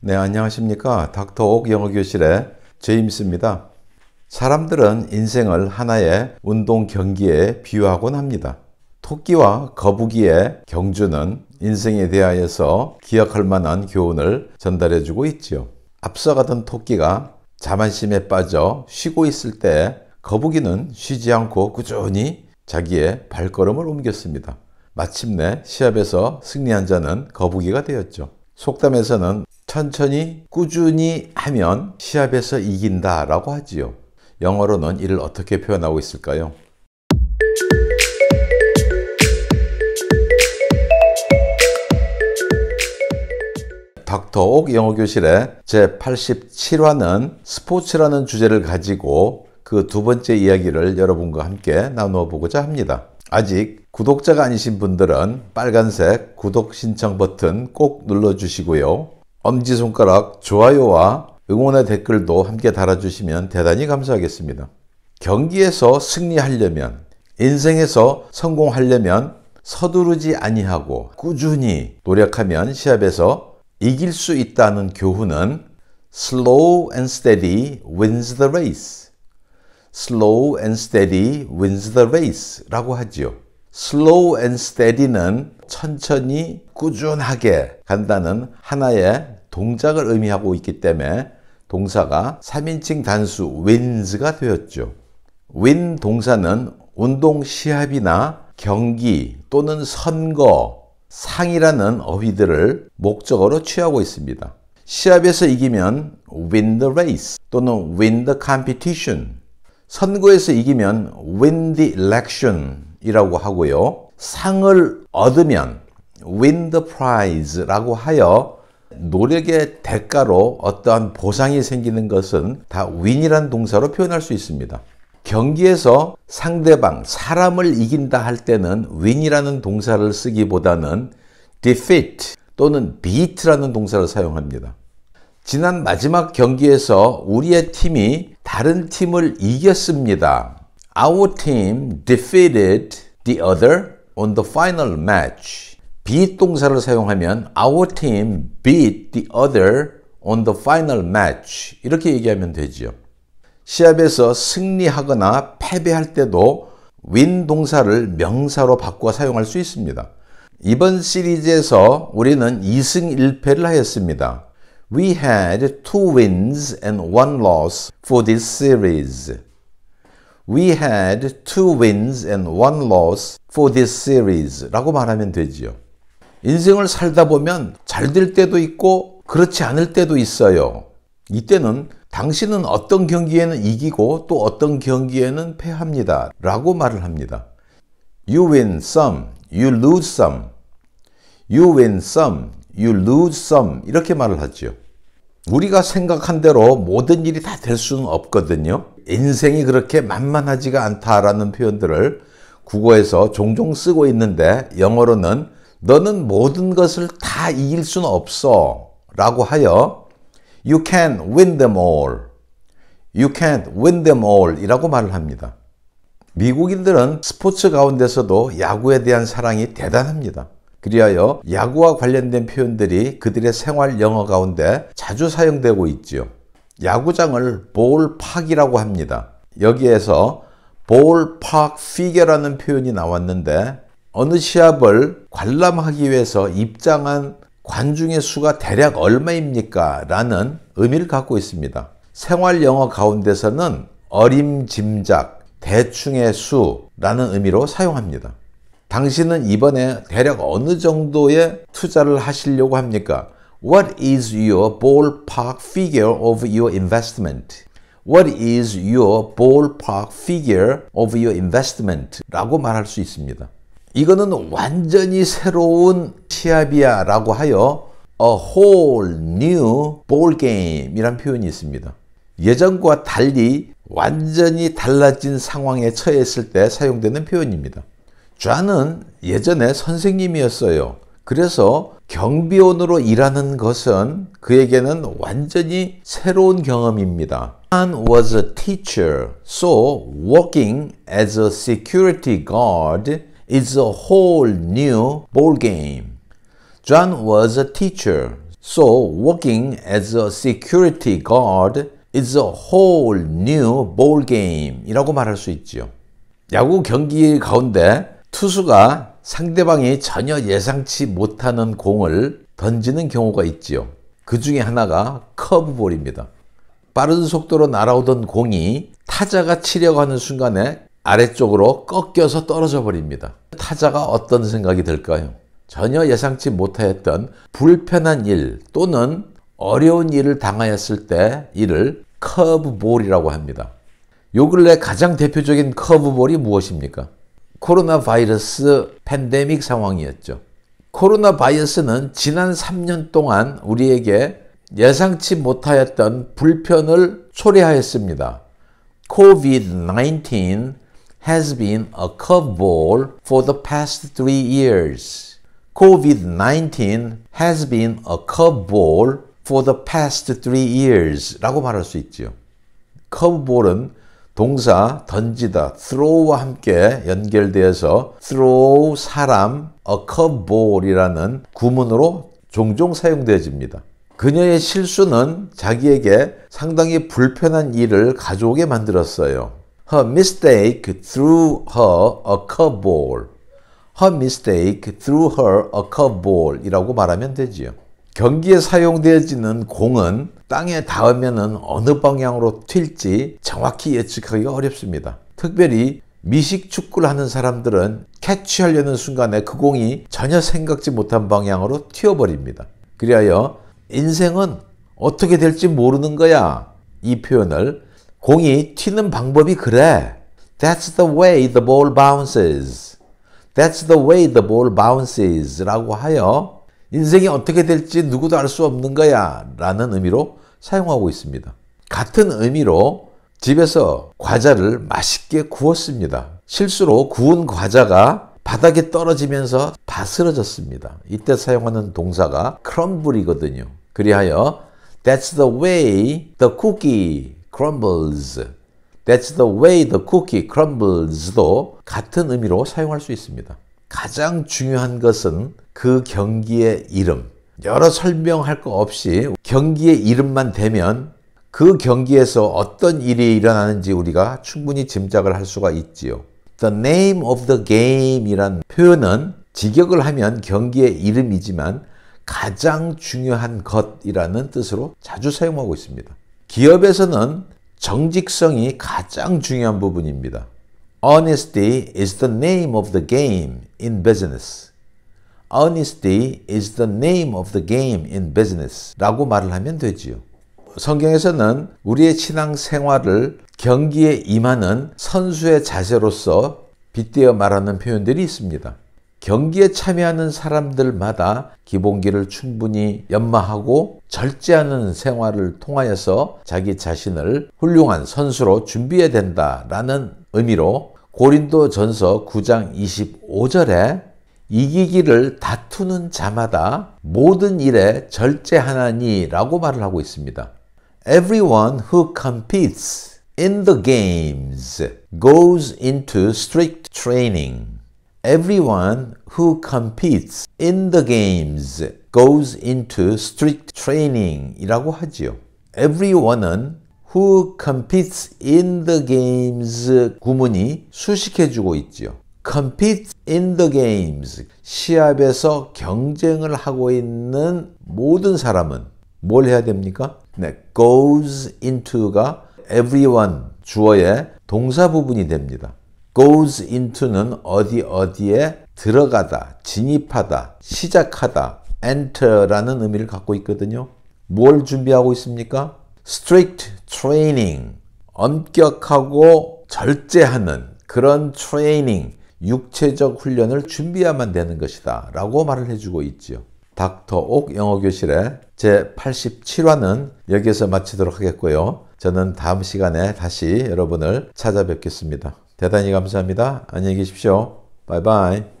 네, 안녕하십니까. 닥터옥 영어교실의 제임스입니다. 사람들은 인생을 하나의 운동 경기에 비유하곤 합니다. 토끼와 거북이의 경주는 인생에 대하여서 기억할 만한 교훈을 전달해 주고 있지요. 앞서가던 토끼가 자만심에 빠져 쉬고 있을 때 거북이는 쉬지 않고 꾸준히 자기의 발걸음을 옮겼습니다. 마침내 시합에서 승리한 자는 거북이가 되었죠. 속담에서는 천천히 꾸준히 하면 시합에서 이긴다 라고 하지요. 영어로는 이를 어떻게 표현하고 있을까요? 닥터옥 영어교실의 제87화는 스포츠라는 주제를 가지고 그 두 번째 이야기를 여러분과 함께 나누어 보고자 합니다. 아직 구독자가 아니신 분들은 빨간색 구독 신청 버튼 꼭 눌러주시고요. 엄지손가락 좋아요와 응원의 댓글도 함께 달아주시면 대단히 감사하겠습니다. 경기에서 승리하려면 인생에서 성공하려면 서두르지 아니하고 꾸준히 노력하면 시합에서 이길 수 있다는 교훈은 slow and steady wins the race. slow and steady wins the race 라고 하지요. slow and steady는 천천히 꾸준하게 간다는 하나의 동작을 의미하고 있기 때문에 동사가 3인칭 단수 wins가 되었죠. win 동사는 운동 시합이나 경기 또는 선거, 상이라는 어휘들을 목적으로 취하고 있습니다. 시합에서 이기면 win the race 또는 win the competition, 선거에서 이기면 win the election 이라고 하고요. 상을 얻으면 win the prize 라고 하여 노력의 대가로 어떠한 보상이 생기는 것은 다윈 i n 이란 동사로 표현할 수 있습니다. 경기에서 상대방, 사람을 이긴다 할 때는 윈이라는 동사를 쓰기보다는 defeat 또는 beat라는 동사를 사용합니다. 지난 마지막 경기에서 우리의 팀이 다른 팀을 이겼습니다. Our team defeated the other on the final match. b e 동사를 사용하면 our team beat the other on the final match 이렇게 얘기하면 되지요. 시합에서 승리하거나 패배할 때도 win 동사를 명사로 바꿔 사용할 수 있습니다. 이번 시리즈에서 우리는 2승 1패를 하였습니다. We had two wins and one loss for this series. We had two wins and one loss for this series 라고 말하면 되지요. 인생을 살다 보면 잘 될 때도 있고 그렇지 않을 때도 있어요. 이때는 당신은 어떤 경기에는 이기고 또 어떤 경기에는 패합니다. 라고 말을 합니다. You win some, you lose some. You win some, you lose some. 이렇게 말을 하죠. 우리가 생각한 대로 모든 일이 다 될 수는 없거든요. 인생이 그렇게 만만하지가 않다라는 표현들을 국어에서 종종 쓰고 있는데 영어로는 너는 모든 것을 다 이길 수는 없어. 라고 하여 You can win them all. You can't win them all 이라고 말을 합니다. 미국인들은 스포츠 가운데서도 야구에 대한 사랑이 대단합니다. 그리하여 야구와 관련된 표현들이 그들의 생활 영어 가운데 자주 사용되고 있죠 야구장을 볼팍이라고 합니다. 여기에서 볼팍 피겨라는 표현이 나왔는데 어느 시합을 관람하기 위해서 입장한 관중의 수가 대략 얼마입니까? 라는 의미를 갖고 있습니다. 생활 영어 가운데서는 어림짐작, 대충의 수라는 의미로 사용합니다. 당신은 이번에 대략 어느 정도의 투자를 하시려고 합니까? What is your ballpark figure of your investment? What is your ballpark figure of your investment? 라고 말할 수 있습니다. 이거는 완전히 새로운 시합이야라고 하여 a whole new ball game이란 표현이 있습니다. 예전과 달리 완전히 달라진 상황에 처했을 때 사용되는 표현입니다. 좌는 예전에 선생님이었어요. 그래서 경비원으로 일하는 것은 그에게는 완전히 새로운 경험입니다. h n was a teacher, so working as a security guard It's a whole new ball game. John was a teacher, so working as a security guard is a whole new ball game 이라고 말할 수 있죠. 야구 경기 가운데 투수가 상대방이 전혀 예상치 못하는 공을 던지는 경우가 있지그 중에 하나가 커브볼입니다. 빠른 속도로 날아오던 공이 타자가 치려고 하는 순간에 아래쪽으로 꺾여서 떨어져 버립니다. 타자가 어떤 생각이 들까요? 전혀 예상치 못하였던 불편한 일 또는 어려운 일을 당하였을 때 이를 커브볼이라고 합니다. 요 근래 가장 대표적인 커브볼이 무엇입니까? 코로나 바이러스 팬데믹 상황이었죠. 코로나 바이러스는 지난 3년 동안 우리에게 예상치 못하였던 불편을 초래하였습니다. COVID-19 has been a curveball for the past three years. COVID-19 has been a curveball for the past three years 라고 말할 수 있죠. curveball은 동사 던지다, throw와 함께 연결되어서 throw 사람, a curveball이라는 구문으로 종종 사용되어집니다. 그녀의 실수는 자기에게 상당히 불편한 일을 가져오게 만들었어요. Her mistake threw her a curveball. Her mistake threw her a curveball이라고 말하면 되지요. 경기에 사용되어지는 공은 땅에 닿으면 어느 방향으로 튈지 정확히 예측하기가 어렵습니다. 특별히 미식 축구를 하는 사람들은 캐치하려는 순간에 그 공이 전혀 생각지 못한 방향으로 튀어버립니다. 그리하여 인생은 어떻게 될지 모르는 거야 이 표현을 공이 튀는 방법이 그래. That's the way the ball bounces. That's the way the ball bounces. 라고 하여 인생이 어떻게 될지 누구도 알 수 없는 거야. 라는 의미로 사용하고 있습니다. 같은 의미로 집에서 과자를 맛있게 구웠습니다. 실수로 구운 과자가 바닥에 떨어지면서 바스러졌습니다. 이때 사용하는 동사가 크럼블이거든요. 그리하여 That's the way the cookie crumbles. That's the way the cookie crumbles도 같은 의미로 사용할 수 있습니다. 가장 중요한 것은 그 경기의 이름. 여러 설명할 것 없이 경기의 이름만 되면 그 경기에서 어떤 일이 일어나는지 우리가 충분히 짐작을 할 수가 있지요. The name of the game이란 표현은 직역을 하면 경기의 이름이지만 가장 중요한 것이라는 뜻으로 자주 사용하고 있습니다. 기업에서는 정직성이 가장 중요한 부분입니다. Honesty is the name of the game in business. Honesty is the name of the game in business. 라고 말을 하면 되지요. 성경에서는 우리의 신앙 생활을 경기에 임하는 선수의 자세로서 빗대어 말하는 표현들이 있습니다. 경기에 참여하는 사람들마다 기본기를 충분히 연마하고 절제하는 생활을 통하여서 자기 자신을 훌륭한 선수로 준비해야 된다라는 의미로 고린도 전서 9장 25절에 이기기를 다투는 자마다 모든 일에 절제하나니라고 말을 하고 있습니다. Everyone who competes in the games goes into strict training. everyone who competes in the games goes into strict training이라고 하지요. everyone은 who competes in the games 구문이 수식해주고 있지요. compete in the games 시합에서 경쟁을 하고 있는 모든 사람은 뭘 해야 됩니까? 네, goes into가 everyone 주어의 동사 부분이 됩니다. goes into는 어디 어디에 들어가다, 진입하다, 시작하다, enter라는 의미를 갖고 있거든요. 뭘 준비하고 있습니까? strict training, 엄격하고 절제하는 그런 트레이닝, 육체적 훈련을 준비해야만 되는 것이다 라고 말을 해주고 있지요. 닥터 옥 영어교실의 제87화는 여기에서 마치도록 하겠고요. 저는 다음 시간에 다시 여러분을 찾아뵙겠습니다. 대단히 감사합니다. 안녕히 계십시오. 바이바이.